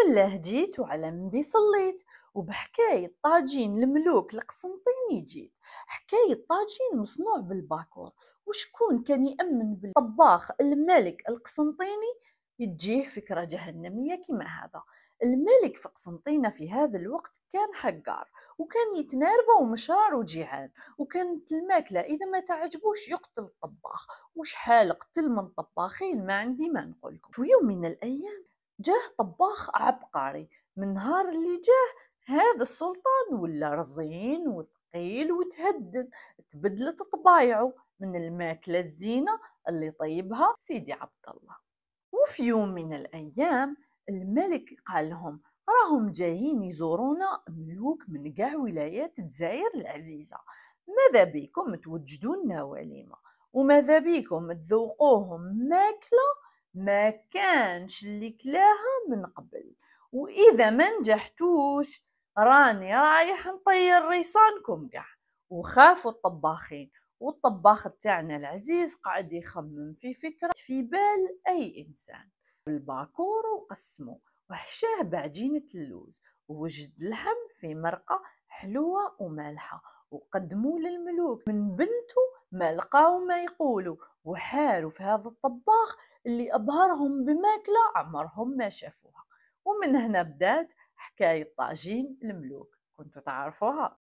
بسم الله جيت وعلى منبي صليت وبحكاية طاجين الملوك القسنطيني جيت حكاية طاجين مصنوع بالباكور وشكون كان يأمن بالطباخ الملك القسنطيني يجيه فكرة جهنمية كما هذا الملك في قسنطينة في هذا الوقت كان حقار وكان يتنارفى ومشرار وجيعان وكانت الماكلة إذا ما تعجبوش يقتل الطباخ وشحال قتل من طباخين ما عندي ما نقولكم في يوم من الأيام جاه طباخ عبقري من نهار اللي جاه هذا السلطان ولا رزين وثقيل وتهدد تبدلت طبايعه من الماكلة الزينة اللي طيبها سيدي عبد الله وفي يوم من الأيام الملك قال لهم راهم جايين يزورونا ملوك من قاع ولايات الجزائر العزيزة ماذا بيكم توجدونا وليمة وماذا بيكم تذوقوهم ماكلة ما كانش اللي كلاها من قبل واذا ما نجحتوش راني رايح نطير ريصانكم كاع وخافوا الطباخين والطباخ تاعنا العزيز قاعد يخمم في فكرة في بال أي إنسان الباكور وقسمه وحشاه بعجينة اللوز ووجد لحم في مرقة حلوة ومالحة وقدموه للملوك من بنته ما لقاو ما يقولوا وحاروا في هذا الطباخ اللي أبهرهم بماكلة عمرهم ما شافوها ومن هنا بدات حكاية طاجين الملوك كنتوا تعرفوها